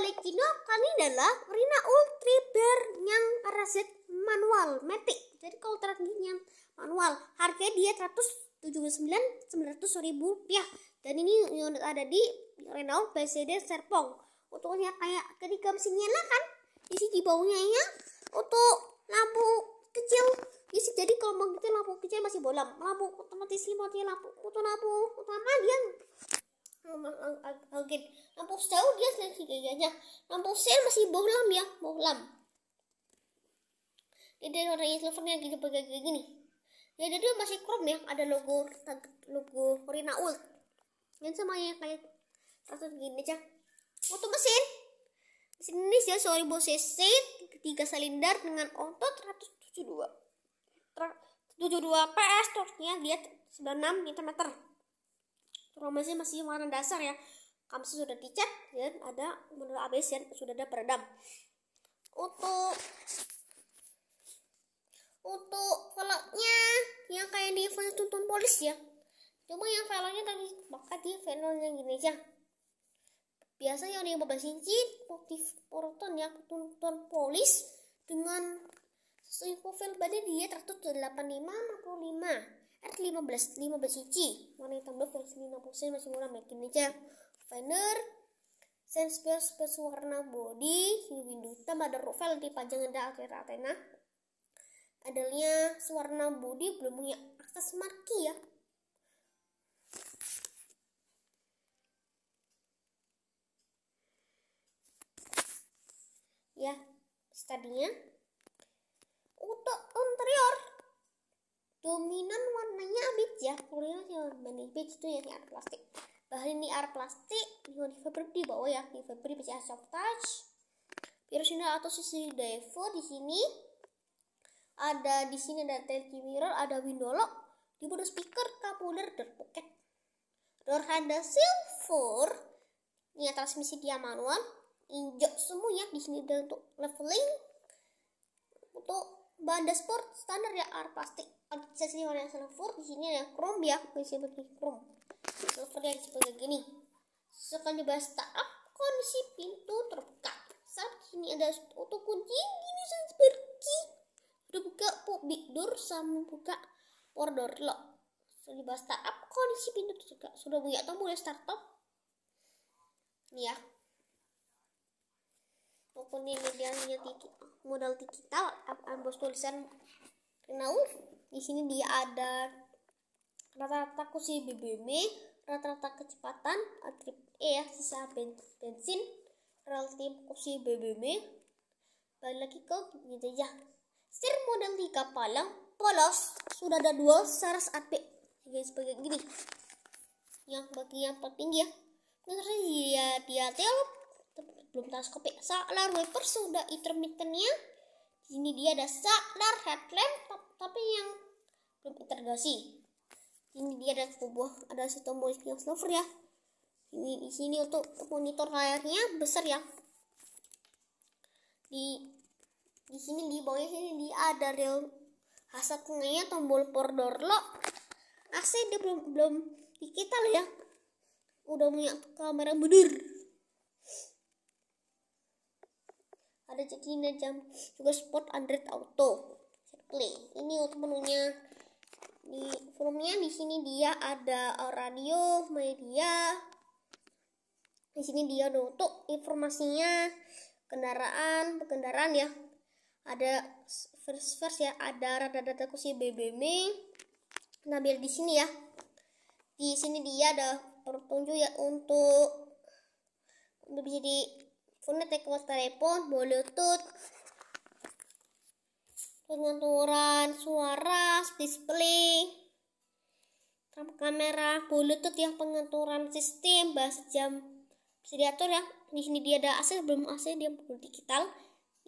Valentino ini adalah Rina Ultri Ber yang parasit manual metik. jadi kalau tradingnya manual harga dia 179 900 ribu rupiah dan ini unit ada di Renault BCD Serpong untuknya kayak ketika mesinnya lah kan isi di bawahnya ya untuk lampu kecil isi jadi kalau mau kita lampu kecil masih boleh. lampu otomatis limotnya lampu untuk lampu utama dia Algit. Lampu sel dia sih kayaknya. Lampu sel masih bohlam ya, bohlam. Jadi orang silvernya lagi kayak gini. Ya jadi masih krom ya, ada logo logo Rina Ult. Yang sama ya kayak satu gini aja. Motor mesin. Mesin ini ya bos sesit tiga silinder dengan otot 172. dua PS, torsinya dia 96 Nm. Promosi masih warna dasar ya Kamu sudah dicat dan ya, ada model ABS dan sudah ada peredam untuk untuk velgnya yang kayak di event tuntun polis ya cuma yang velgnya tadi maka di yang gini aja biasa yang di inci motif poroton ya tuntun polis dengan sesuai profil badan dia 185 45 r 15 15 inci warna hitam blok versi 50% masih murah make aja Fender Sam Spears plus warna body window hitam ada Rovel di panjang ada Akhira Athena adanya warna body belum punya akses marki ya ya tadinya dominan warnanya abis ya kulitnya yang warna beige itu yang art plastik bahan ini art plastik dengan fabric di bawah ya di fabric bisa soft touch Pirosina atau sisi Devo di sini ada di sini ada telki mirror ada window lock di bawah speaker kapuler dan pocket door handle silver ini ya, transmisi dia manual hijau semua ya di sini dan untuk leveling untuk bahan dashboard standar ya art plastik akses warna silver di sini ada chrome ya aku sebut chrome silver yang seperti gini sekali dibahas startup kondisi pintu terbuka saat ini ada auto kunci gini seperti terbuka pop door sama buka power door lock sudah dibahas startup kondisi pintu terbuka sudah punya tombol startup ini ya pokoknya medianya modal digital akan bos tulisan kenal di sini dia ada rata-rata kursi BBM, rata-rata kecepatan trip E eh, ya, sisa bensin, relatif kursi BBM, balik lagi ke jelajah. sir model tiga palang polos sudah ada dua saras AP guys bagian gini yang bagian yang penting ya terus dia dia telop belum teleskopik ya. salah wiper sudah ya ini dia ada saklar headlamp tapi yang belum integrasi. Ini dia ada sebuah ada si tombol yang silver ya. Ini di sini untuk monitor layarnya besar ya. Di di sini di bawahnya sini dia ada real hasat tengahnya tombol power door lock. AC dia belum belum digital ya. Udah punya kamera mundur. ada cekinan jam juga sport Android Auto play ini untuk menunya di forumnya di sini dia ada uh, radio media di sini dia ada untuk informasinya kendaraan kendaraan ya ada first first ya ada rada data kursi BBM nah biar di sini ya di sini dia ada petunjuk ya untuk untuk bisa di connect ke telepon bluetooth pengaturan suara display kamera bluetooth ya pengaturan sistem bahasa jam bisa ya di sini dia ada AC belum AC dia belum digital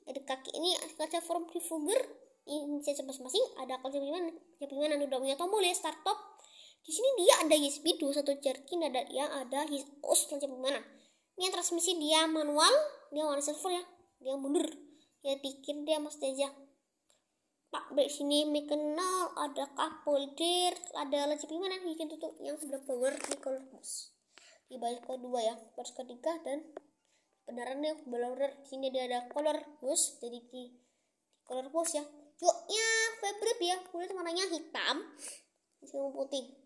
ada kaki ini kaca form configure ini saya coba masing ada kaca gimana, kaca penyimpanan udah punya tombol ya start top di sini dia ada USB 21 jerkin ada ya, yang ada USB kaca mana ini yang transmisi dia manual dia warna silver ya dia mundur dia pikir dia mas aja pak baik sini kenal ada Kapolder ada lagi gimana bikin tutup yang sebelah power di color bus di balik kedua ya baris ketiga dan beneran deh belorder sini dia ada color bus jadi di, color bus ya yuknya febri ya kulit warnanya hitam sini putih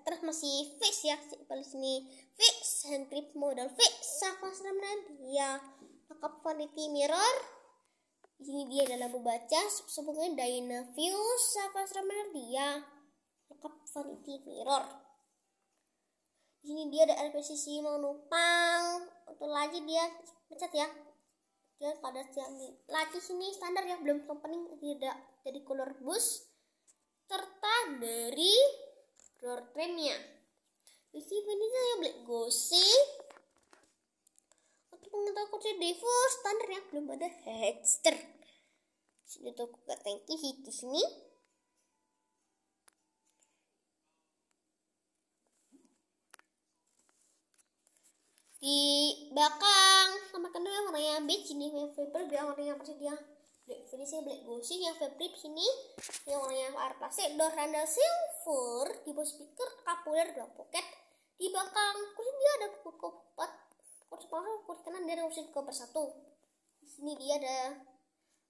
terus masih fix ya paling sini fix hand grip model fix sama dan ya. dia ya. lengkap vanity mirror di sini dia dalam membaca sebenarnya sebelumnya view, sama seramnya dia lengkap vanity mirror di sini dia ada LPCC mau numpang untuk lagi dia pencet ya dia pada siang laci sini standar ya belum company tidak jadi color bus serta dari door premia ya? isi ini saya beli gosip untuk mengetahui kursi default standar ya belum ada hexter sini toko ke tanki di sini di belakang sama warna yang beige ini paper bilang warna yang sih dia sih black gosi yang Febri ini yang warnanya warna plastik door handle silver di speaker kapuler dua pocket di belakang kursi dia ada buku empat kursi paling kursi kanan dia ada kursi koper bersatu di sini dia ada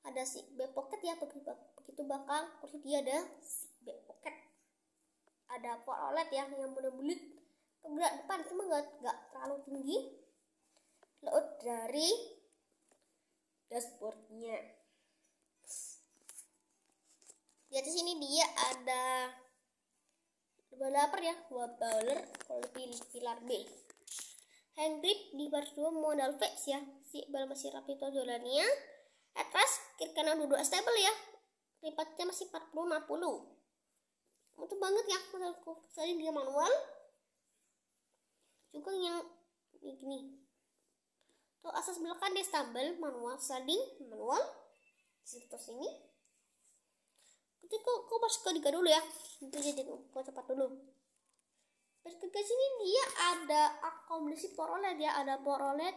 ada si back pocket ya begitu belakang kursi dia ada si back pocket ada port OLED ya yang mudah bulat kemudian depan cuma nggak nggak terlalu tinggi laut dari dashboardnya ada berapa ya dua bowler kalau pilih pilar B hand di bar modal face ya si bal masih rapi tonjolannya atas kiri kanan duduk stable ya lipatnya masih empat puluh 40 puluh, untuk banget ya menurutku tadi dia manual juga yang ini tuh asas belakang dia stable manual sliding manual di ini sini itu kok kok masuk ke tiga dulu ya itu jadi kok cepat dulu Terus ke sini dia ada akomodasi porolet ya ada porolet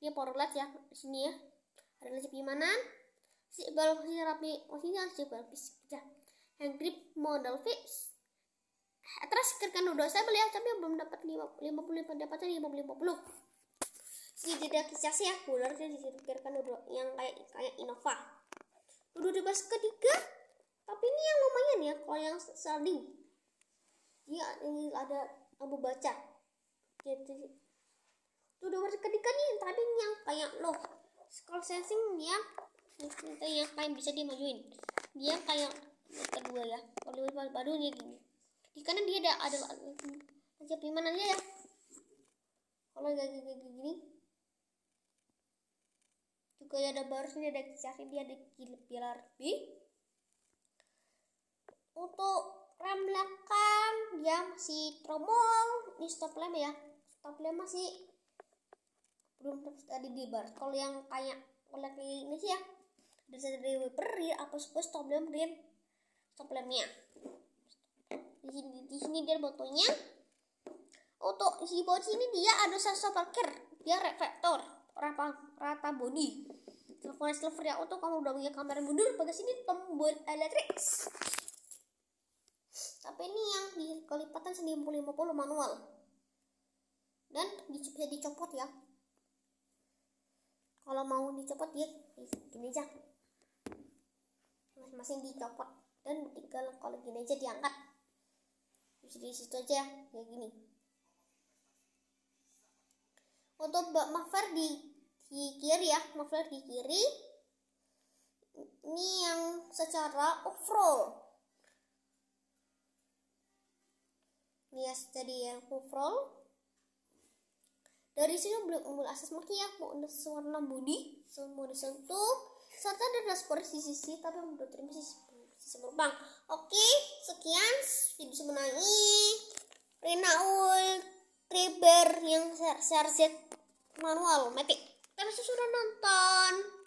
dia porolet ya di sini ya ada lagi mana? si balok rapi, rapi oh, maksudnya si balok ya hand grip model fix terus kan udah saya beli ya tapi belum dapat lima puluh lima dapatnya lima puluh lima puluh si tidak kisah sih ya cooler jadi dipikirkan udah yang kayak kayak Innova udah di bus ketiga tapi ini yang lumayan ya kalau yang sering ya ini ada abu baca jadi gitu. tuh udah ketika nih tadi yang kayak loh scroll sensing dia itu yang kalian bisa dimajuin dia kayak yang kedua ya kalau baru, baru dia gini di kanan dia ada ada aja gimana aja ya kalau nggak gini, gini juga ya, ada barusnya ada kisahnya dia ada pilar B untuk rem belakang dia masih tromol di stop lamp ya stop lamp masih belum tadi di bar kalau yang kayak kayak ini sih ya bisa dari wiper dia apa supaya stop lamp rim stop lampnya di sini dia botolnya untuk isi bot sini dia ada sensor parkir dia reflektor rata rata body telepon silver ya untuk kamu udah punya kamera mundur pada sini tombol elektrik tapi ini yang di kelipatan 1050 manual dan bisa dicopot ya kalau mau dicopot ya, gini aja masing-masing dicopot dan tinggal kalau gini aja diangkat Bisa di situ aja ya kayak gini untuk bak Mafer di, di kiri ya Mafer di kiri ini yang secara overall Nias full Kufrol dari sini belum umbul asas makiyah udah warna budi semua disentuh serta ada spor sisi-sisi tapi menurut terima sisi sisi berbang oke sekian video semenangi Renaul Triber yang share, share manual metik tapi sudah nonton